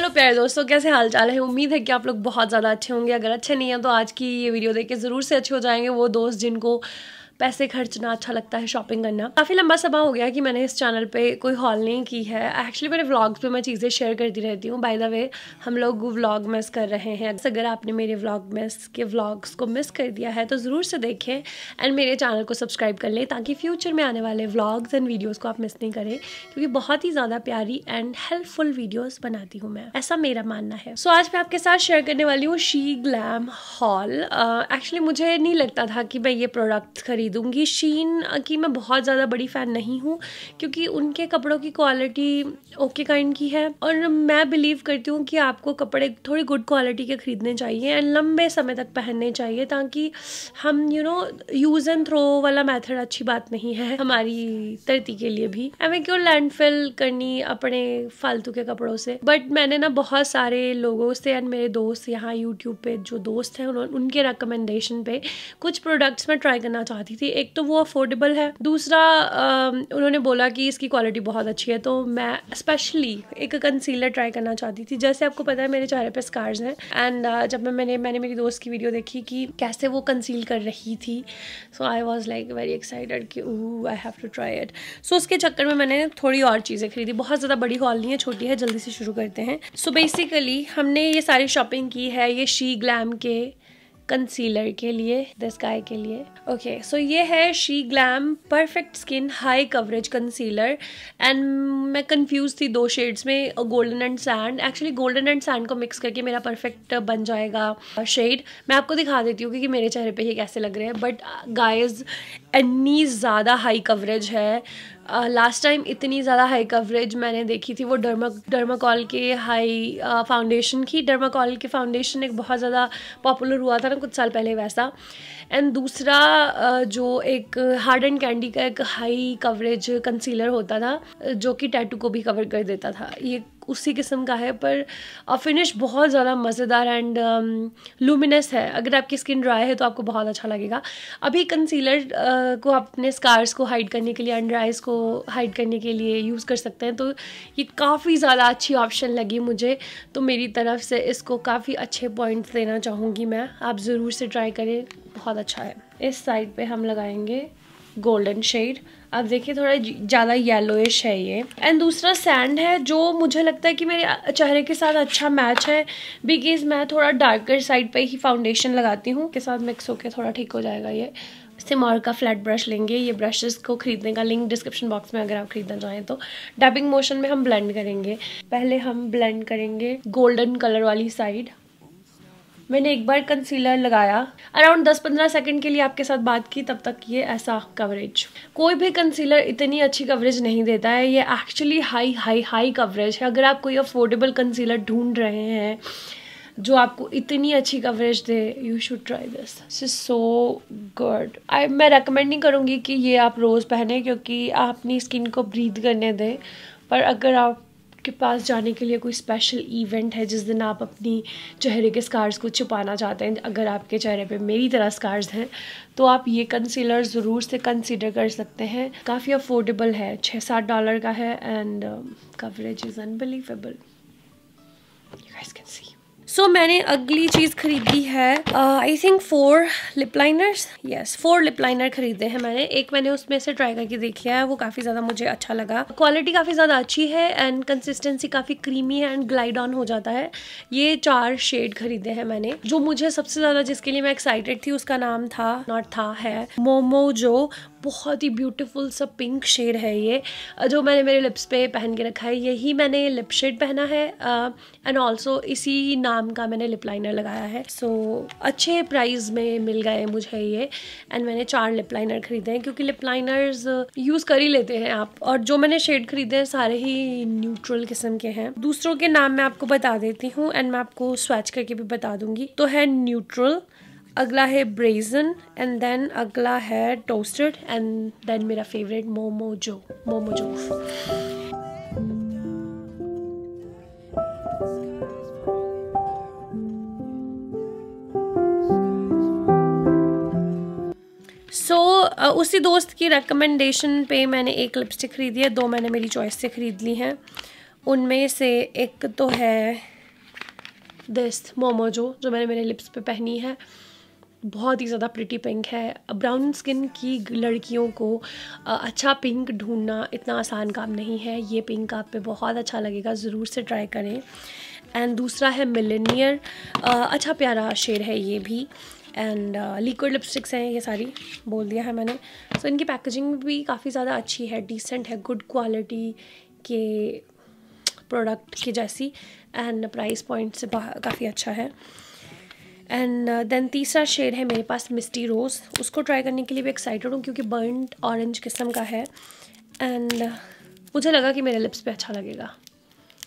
Hello प्यारे दोस्तों कैसे हाल चाल है उम्मीद है कि आप लोग बहुत ज़्यादा अच्छे होंगे अगर अच्छे नहीं हैं तो आज की ये वीडियो देख के ज़रूर से अच्छे हो जाएंगे वो दोस्त जिनको पैसे खर्चना अच्छा लगता है शॉपिंग करना काफ़ी लंबा समा हो गया कि मैंने इस चैनल पे कोई हॉल नहीं की है एक्चुअली मेरे व्लॉग्स पे मैं चीज़ें शेयर करती रहती हूँ बाय द वे हम लोग व्लॉग मिस कर रहे हैं अगर आपने मेरे व्लॉग मिस के व्लॉग्स को मिस कर दिया है तो ज़रूर से देखें एंड मेरे चैनल को सब्सक्राइब कर लें ताकि फ्यूचर में आने वाले व्लॉग्स एंड वीडियोज़ को आप मिस नहीं करें क्योंकि बहुत ही ज़्यादा प्यारी एंड हेल्पफुल वीडियोज़ बनाती हूँ मैं ऐसा मेरा मानना है सो आज मैं आपके साथ शेयर करने वाली हूँ शी ग्लैम हॉल एक्चुअली मुझे नहीं लगता था कि मैं ये प्रोडक्ट खरीद खरीदूँगी शीन की मैं बहुत ज़्यादा बड़ी फ़ैन नहीं हूँ क्योंकि उनके कपड़ों की क्वालिटी ओके काइंड की है और मैं बिलीव करती हूँ कि आपको कपड़े थोड़ी गुड क्वालिटी के ख़रीदने चाहिए एंड लंबे समय तक पहनने चाहिए ताकि हम you know use and throw वाला मैथड अच्छी बात नहीं है हमारी धरती के लिए भी हमें क्यों लैंडफिल करनी अपने फालतू के कपड़ों से बट मैंने ना बहुत सारे लोगों से एंड मेरे दोस्त यहाँ यूट्यूब पे जो दोस्त हैं उन्होंने उनके रिकमेंडेशन पे कुछ प्रोडक्ट्स मैं ट्राई करना चाहती थी थी एक तो वो अफोर्डेबल है दूसरा उन्होंने बोला कि इसकी क्वालिटी बहुत अच्छी है तो मैं स्पेशली एक कंसीलर ट्राई करना चाहती थी जैसे आपको पता है मेरे चेहरे पर स्कार्स हैं एंड uh, जब मैं मैंने मैंने मेरी दोस्त की वीडियो देखी कि कैसे वो कंसील कर रही थी so I was like very excited कि I have to try it so उसके चक्कर में मैंने थोड़ी और चीज़ें खरीदी बहुत ज़्यादा बड़ी हॉल नहीं है छोटी है जल्दी से शुरू करते हैं सो so बेसिकली हमने ये सारी शॉपिंग की है ये शी ग्लैम के कंसीलर के लिए दिस गाय के लिए ओके सो ये है she glam perfect skin high coverage concealer and मैं कंफ्यूज थी दो शेड्स में golden and sand actually golden and sand को मिक्स करके मेरा परफेक्ट बन जाएगा शेड मैं आपको दिखा देती हूँ क्योंकि मेरे चेहरे पे ये कैसे लग रहे हैं बट गाइज uh, इतनी ज़्यादा हाई कवरेज है लास्ट uh, टाइम इतनी ज़्यादा हाई कवरेज मैंने देखी थी वो डर्मा डर्माकॉल के हाई फाउंडेशन की डर्माकॉल के फाउंडेशन एक बहुत ज़्यादा पॉपुलर हुआ था ना कुछ साल पहले वैसा एंड दूसरा uh, जो एक हार्ड एंड कैंडी का एक हाई कवरेज कंसीलर होता था जो कि टैटू को भी कवर कर देता था ये उसी किस्म का है पर फिनिश बहुत ज़्यादा मज़ेदार एंड लूमिनस um, है अगर आपकी स्किन ड्राई है तो आपको बहुत अच्छा लगेगा अभी कंसीलर uh, को आप अपने स्कार्स को हाइड करने के लिए अंडर आइज़ को हाइड करने के लिए यूज़ कर सकते हैं तो ये काफ़ी ज़्यादा अच्छी ऑप्शन लगी मुझे तो मेरी तरफ से इसको काफ़ी अच्छे पॉइंट्स देना चाहूँगी मैं आप ज़रूर से ट्राई करें बहुत अच्छा है इस साइड पर हम लगाएंगे गोल्डन शेड आप देखिए थोड़ा ज़्यादा येलोइश है ये एंड दूसरा सैंड है जो मुझे लगता है कि मेरे चेहरे के साथ अच्छा मैच है बिकॉज मैं थोड़ा डार्कर साइड पे ही फाउंडेशन लगाती हूँ के साथ मिक्स होकर थोड़ा ठीक हो जाएगा ये सिमॉर का फ्लैट ब्रश लेंगे ये ब्रशेस को खरीदने का लिंक डिस्क्रिप्शन बॉक्स में अगर आप खरीदना चाहें तो डबिंग मोशन में हम ब्लेंड करेंगे पहले हम ब्लेंड करेंगे गोल्डन कलर वाली साइड मैंने एक बार कंसीलर लगाया अराउंड 10-15 सेकंड के लिए आपके साथ बात की तब तक ये ऐसा कवरेज कोई भी कंसीलर इतनी अच्छी कवरेज नहीं देता है ये actually high high high coverage है अगर आप कोई अफोर्डेबल कंसीलर ढूंढ रहे हैं जो आपको इतनी अच्छी कवरेज दे you should try this is so good I मैं रेकमेंड नहीं करूँगी कि ये आप रोज़ पहने क्योंकि आप अपनी स्किन को ब्रीद करने दें पर अगर आप के पास जाने के लिए कोई स्पेशल इवेंट है जिस दिन आप अपनी चेहरे के स्कार्स को छुपाना चाहते हैं अगर आपके चेहरे पे मेरी तरह स्कार्स हैं तो आप ये कंसीलर ज़रूर से कंसीडर कर सकते हैं काफ़ी अफोर्डेबल है छः सात डॉलर का है and coverage is unbelievable you guys can see so so, मैंने अगली चीज़ ख़रीदी है I think four lip liners yes four lip liner ख़रीदे हैं मैंने एक मैंने उसमें से ट्राई करके लिया है वो काफ़ी ज़्यादा मुझे अच्छा लगा क्वालिटी काफ़ी ज़्यादा अच्छी है एंड कंसिस्टेंसी काफ़ी क्रीमी है एंड ग्लाइड ऑन हो जाता है ये चार शेड खरीदे हैं मैंने जो मुझे सबसे ज़्यादा जिसके लिए मैं एक्साइटेड थी उसका नाम था नॉट था है मोमो जो बहुत ही ब्यूटीफुल सा पिंक शेड है ये जो मैंने मेरे लिप्स पे पहन के रखा है यही मैंने लिप शेड पहना है एंड ऑल्सो इसी नाम का मैंने लिप लाइनर लगाया है सो so, अच्छे प्राइस में मिल गए मुझे ये एंड मैंने चार लिप लाइनर खरीदे हैं क्योंकि लिप लाइनर्स यूज़ कर ही लेते हैं आप और जो मैंने शेड खरीदे हैं सारे ही न्यूट्रल किस्म के हैं दूसरों के नाम मैं आपको बता देती हूँ एंड मैं आपको स्वैच करके भी बता दूंगी तो है न्यूट्रल अगला है ब्रेजन एंड देन अगला है टोस्टेड एंड देन मेरा फेवरेट मोमोजो मोमोजो सो so, uh, उसी दोस्त की रिकमेंडेशन पे मैंने एक लिपस्टिक ख़रीदी है दो मैंने मेरी चॉइस से ख़रीद ली हैं उनमें से एक तो है दिस मोमोजो जो मैंने मेरे लिप्स पे पहनी है बहुत ही ज़्यादा प्रिटी पिंक है ब्राउन स्किन की लड़कियों को अच्छा पिंक ढूंढना इतना आसान काम नहीं है ये पिंक आप पे बहुत अच्छा लगेगा ज़रूर से ट्राई करें एंड दूसरा है मिलेनियर अच्छा प्यारा शेड है ये भी एंड लिक्विड लिपस्टिक्स हैं ये सारी बोल दिया है मैंने सो so, इनकी पैकेजिंग भी काफ़ी ज़्यादा अच्छी है डिसेंट है गुड क्वालिटी के प्रोडक्ट की जैसी एंड प्राइस पॉइंट से काफ़ी अच्छा है एंड देन uh, तीसरा शेड है मेरे पास मिस्टी रोज़ उसको ट्राई करने के लिए भी एक्साइटेड हूँ क्योंकि बर्नड ऑरेंज किस्म का है एंड uh, मुझे लगा कि मेरे लिप्स पे अच्छा लगेगा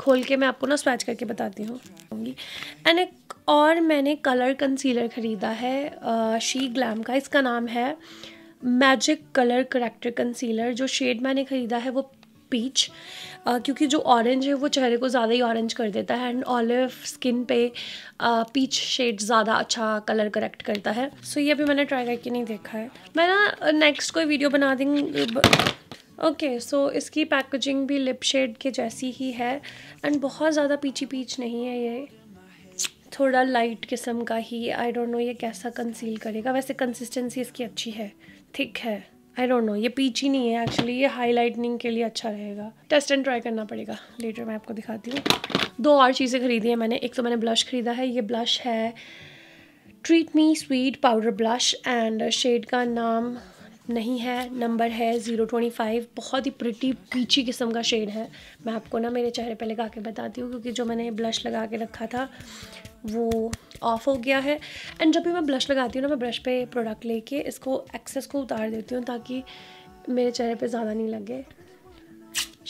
खोल के मैं आपको ना स्वैच करके बताती हूँ एंड एक और मैंने कलर कंसीलर ख़रीदा है शी uh, ग्लैम का इसका नाम है मैजिक कलर करेक्टर कंसीलर जो शेड मैंने ख़रीदा है वो पीच uh, क्योंकि जो ऑरेंज है वो चेहरे को ज़्यादा ही ऑरेंज कर देता है एंड ऑलिव स्किन पे पीच शेड ज़्यादा अच्छा कलर करेक्ट करता है सो so, ये अभी मैंने ट्राई करके नहीं देखा है मैं ना नेक्स्ट uh, कोई वीडियो बना देंगी ओके okay, सो so इसकी पैकेजिंग भी लिप शेड के जैसी ही है एंड बहुत ज़्यादा पीछी पीच नहीं है ये थोड़ा लाइट किस्म का ही आई डोंट नो ये कैसा कंसील करेगा वैसे कंसिस्टेंसी इसकी अच्छी है थिक है आई डोंट नो ये पीची नहीं है एक्चुअली ये हाईलाइटनिंग के लिए अच्छा रहेगा टेस्ट एंड ट्राई करना पड़ेगा लेटर मैं आपको दिखाती हूँ दो और चीज़ें खरीदी हैं मैंने एक तो मैंने ब्लश ख़रीदा है ये ब्लश है treat me sweet powder blush and shade का नाम नहीं है नंबर है ज़ीरो ट्वेंटी फाइव बहुत ही प्रिटी पीछी किस्म का शेड है मैं आपको ना मेरे चेहरे पे लगा के बताती हूँ क्योंकि जो मैंने ब्लश लगा के रखा था वो ऑफ़ हो गया है एंड जब भी मैं ब्लश लगाती हूँ ना मैं ब्रश पे प्रोडक्ट लेके इसको एक्सेस को उतार देती हूँ ताकि मेरे चेहरे पे ज़्यादा नहीं लगे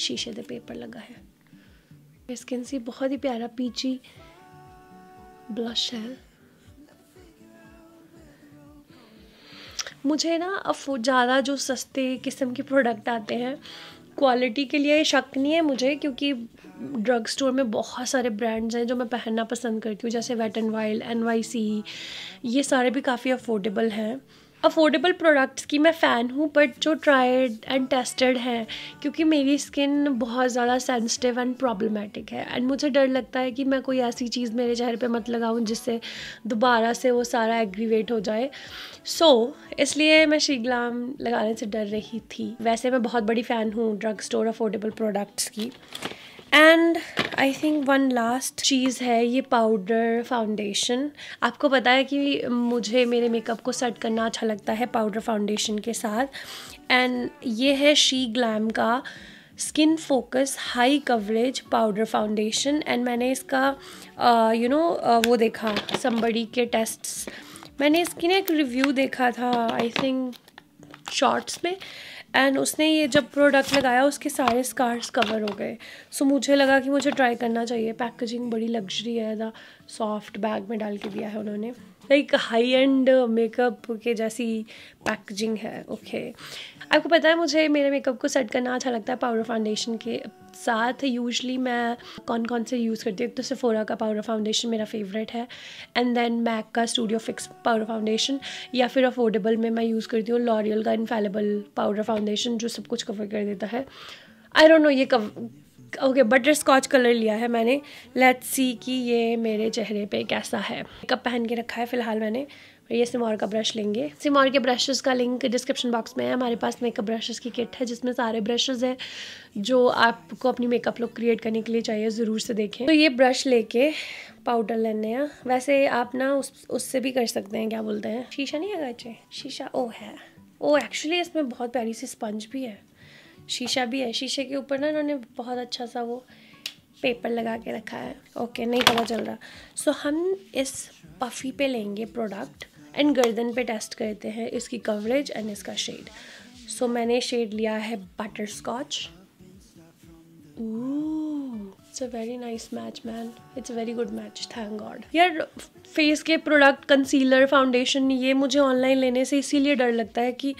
शीशे दे पेपर लगा है स्किन सी बहुत ही प्यारा पीची ब्लश है मुझे ना अब ज़्यादा जो सस्ते किस्म के प्रोडक्ट आते हैं क्वालिटी के लिए शक नहीं है मुझे क्योंकि ड्रग स्टोर में बहुत सारे ब्रांड्स हैं जो मैं पहनना पसंद करती हूँ जैसे wet and wild N Y C ये सारे भी काफ़ी अफोर्डेबल हैं अफोर्डेबल प्रोडक्ट्स की मैं फ़ैन हूँ बट जो ट्राइड एंड टेस्टेड हैं क्योंकि मेरी स्किन बहुत ज़्यादा सेंसिटिव एंड प्रॉब्लमेटिक है एंड मुझे डर लगता है कि मैं कोई ऐसी चीज़ मेरे चेहरे पे मत लगाऊँ जिससे दोबारा से वो सारा एग्रीवेट हो जाए सो so, इसलिए मैं शीग्लाम लगाने से डर रही थी वैसे मैं बहुत बड़ी फ़ैन हूँ ड्रग स्टोर अफोर्डेबल प्रोडक्ट्स की and I think one last चीज़ है ये पाउडर फाउंडेशन आपको पता है कि मुझे मेरे मेकअप को सेट करना अच्छा लगता है पाउडर फाउंडेशन के साथ एंड ये है शी ग्लैम का skin focus high coverage powder foundation and मैंने इसका you uh, know you know, uh, वो देखा संबड़ी के टेस्ट्स मैंने इसकी ना एक रिव्यू देखा था आई थिंक शॉर्ट्स में एंड उसने ये जब प्रोडक्ट लगाया उसके सारे स्कार्स कवर हो गए सो so, मुझे लगा कि मुझे ट्राई करना चाहिए पैकेजिंग बड़ी लग्जरी है ना सॉफ्ट बैग में डाल के दिया है उन्होंने लाइक हाई एंड मेकअप के जैसी पैकेजिंग है ओके okay. आपको पता है मुझे मेरे मेकअप को सेट करना अच्छा लगता है पाउडर फाउंडेशन के साथ यूजली मैं कौन कौन से यूज़ करती हूँ एक तो सिफोरा का पाउडर फाउंडेशन मेरा फेवरेट है एंड देन मैक का स्टूडियो फिक्स पाउडर फाउंडेशन या फिर अफोर्डेबल में मैं यूज़ करती हूँ लॉरियल का इनफेलेबल पाउडर फाउंडेशन जो सब कुछ कवर कर देता है आई डोंट नो ये कव ओके बटर स्कॉच कलर लिया है मैंने लेट्स सी कि ये मेरे चेहरे पे कैसा है मेकअप पहन के रखा है फ़िलहाल मैंने ये सिमोर का ब्रश लेंगे सिमोर के ब्रशेस का लिंक डिस्क्रिप्शन बॉक्स में है हमारे पास मेकअप ब्रशेस की किट है जिसमें सारे ब्रशेस हैं जो आपको अपनी मेकअप लुक क्रिएट करने के लिए चाहिए ज़रूर से देखें तो ये ब्रश लेके पाउडर लेने हैं वैसे आप ना उस उससे भी कर सकते हैं क्या बोलते हैं शीशा नहीं है गाचे शीशा ओ है ओ एक्चुअली इसमें बहुत प्यारी सी स्पंज भी है शीशा भी है शीशे के ऊपर ना इन्होंने बहुत अच्छा सा वो पेपर लगा के रखा है ओके नहीं पता चल रहा सो so, हम इस पफ़ी पे लेंगे प्रोडक्ट एंड गर्दन पे टेस्ट करते हैं इसकी कवरेज एंड इसका शेड सो so, मैंने शेड लिया है butterscotch it's a very nice match man it's a very good match thank God यार फेस के प्रोडक्ट कंसीलर फाउंडेशन ये मुझे ऑनलाइन लेने से इसीलिए डर लगता है कि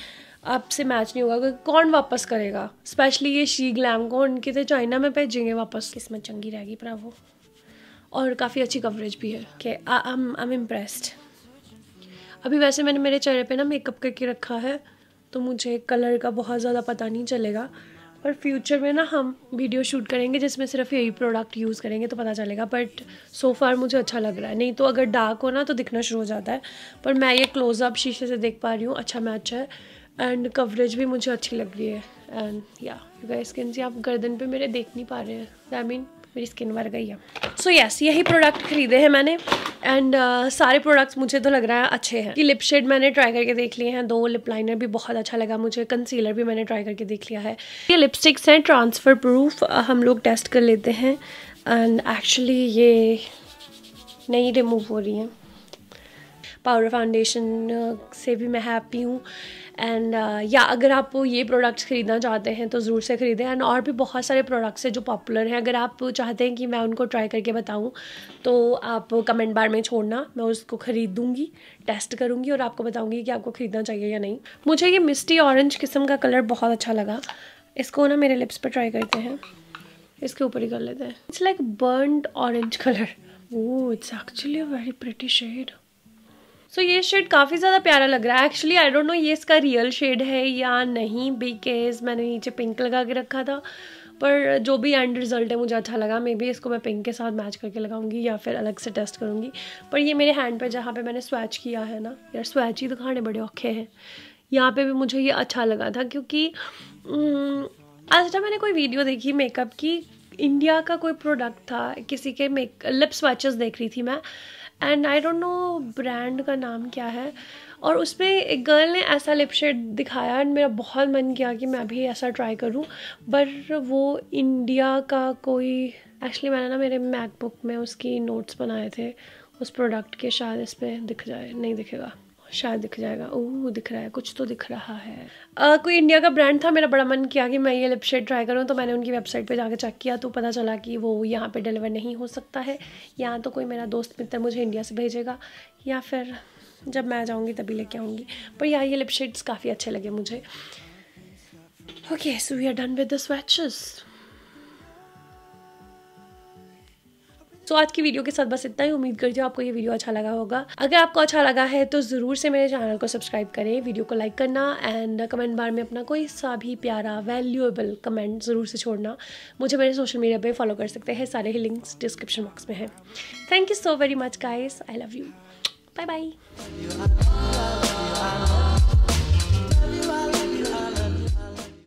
आपसे मैच नहीं होगा क्योंकि कौन वापस करेगा स्पेशली ये शी ग्लैम को उनके तो चाइना में भेजेंगे वापस किस्मत चंगी रहेगी पर वो और काफ़ी अच्छी कवरेज भी है कि आई एम इम्प्रेस्ड अभी वैसे मैंने मेरे चेहरे पे ना मेकअप करके रखा है तो मुझे कलर का बहुत ज़्यादा पता नहीं चलेगा पर फ्यूचर में ना हम वीडियो शूट करेंगे जिसमें सिर्फ यही प्रोडक्ट यूज़ करेंगे तो पता चलेगा बट सो फार मुझे अच्छा लग रहा है नहीं तो अगर डार्क हो ना तो दिखना शुरू हो जाता है पर मैं ये क्लोज़अप शीशे से देख पा रही हूँ अच्छा मैच है एंड कवरेज भी मुझे अच्छी लग रही है एंड या यू गाइस कैन सी आप गर्दन पे मेरे देख नहीं पा रहे हैं आई मीन मेरी स्किन मर गई है सो so यस yes, यही प्रोडक्ट खरीदे हैं मैंने एंड uh, सारे प्रोडक्ट्स मुझे तो लग रहा है अच्छे हैं कि लिप शेड मैंने ट्राई करके देख लिए हैं दो लिप लाइनर भी बहुत अच्छा लगा मुझे कंसीलर भी मैंने ट्राई करके देख लिया है ये लिपस्टिक्स हैं ट्रांसफ़र प्रूफ uh, हम लोग टेस्ट कर लेते हैं एंड एक्चुअली ये नहीं रिमूव हो रही हैं पाउडर फाउंडेशन uh, से भी मैं हैप्पी हूँ एंड या uh, अगर आप ये प्रोडक्ट्स ख़रीदना चाहते हैं तो ज़रूर से ख़रीदें एंड और भी बहुत सारे प्रोडक्ट्स हैं जो पॉपुलर हैं अगर आप चाहते हैं कि मैं उनको ट्राई करके बताऊँ तो आप कमेंट बार में छोड़ना मैं उसको ख़रीदूँगी टेस्ट करूँगी और आपको बताऊँगी कि आपको ख़रीदना चाहिए या नहीं मुझे ये मिस्टी ऑरेंज किस्म का कलर बहुत अच्छा लगा इसको ना मेरे लिप्स पर ट्राई करते हैं इसके ऊपर ही कर लेते हैं it's like burned orange colour oh it's actually a very pretty shade so so, ये शेड काफ़ी ज़्यादा प्यारा लग रहा है एक्चुअली आई डोंट नो ये इसका रियल शेड है या नहीं बिकेज़ मैंने नीचे पिंक लगा के रखा था पर जो भी एंड रिज़ल्ट है मुझे अच्छा लगा मे बी इसको मैं पिंक के साथ मैच करके लगाऊंगी या फिर अलग से टेस्ट करूँगी पर ये मेरे हैंड पे जहाँ पे मैंने स्वैच किया है ना यार स्वैच ही दिखाने बड़े औखे हैं यहाँ पे भी मुझे ये अच्छा लगा था क्योंकि आज तक अच्छा, मैंने कोई वीडियो देखी मेकअप की इंडिया का कोई प्रोडक्ट था किसी के मेक लिप्स वॉचेस देख रही थी मैं and I don't know brand का नाम क्या है और उसमें एक गर्ल ने ऐसा लिप शेड दिखाया एंड मेरा बहुत मन किया कि मैं अभी ऐसा ट्राई करूं पर वो इंडिया का कोई एक्चुअली मैंने ना मेरे मैकबुक में उसकी नोट्स बनाए थे उस प्रोडक्ट के शायद इस पर दिख जाए नहीं दिखेगा शायद दिख जाएगा ओह दिख रहा है कुछ तो दिख रहा है आ, कोई इंडिया का ब्रांड था मेरा बड़ा मन किया कि मैं ये लिपशेड ट्राई करूँ तो मैंने उनकी वेबसाइट पे जाकर चेक किया तो पता चला कि वो यहाँ पे डिलीवर नहीं हो सकता है यहाँ तो कोई मेरा दोस्त मित्र मुझे इंडिया से भेजेगा या फिर जब मैं जाऊँगी तभी लेके आऊँगी पर यहाँ ये लिपशेड्स काफ़ी अच्छे लगे मुझे okay so we are done with the swatches so so, आज की वीडियो के साथ बस इतना ही उम्मीद करती हूँ आपको ये वीडियो अच्छा लगा होगा अगर आपको अच्छा लगा है तो ज़रूर से मेरे चैनल को सब्सक्राइब करें वीडियो को लाइक करना एंड कमेंट बार में अपना कोई सा भी प्यारा वैल्यूएबल कमेंट ज़रूर से छोड़ना मुझे मेरे सोशल मीडिया पर फॉलो कर सकते हैं सारे ही लिंक्स डिस्क्रिप्शन बॉक्स में है thank you so very much guys I love you bye bye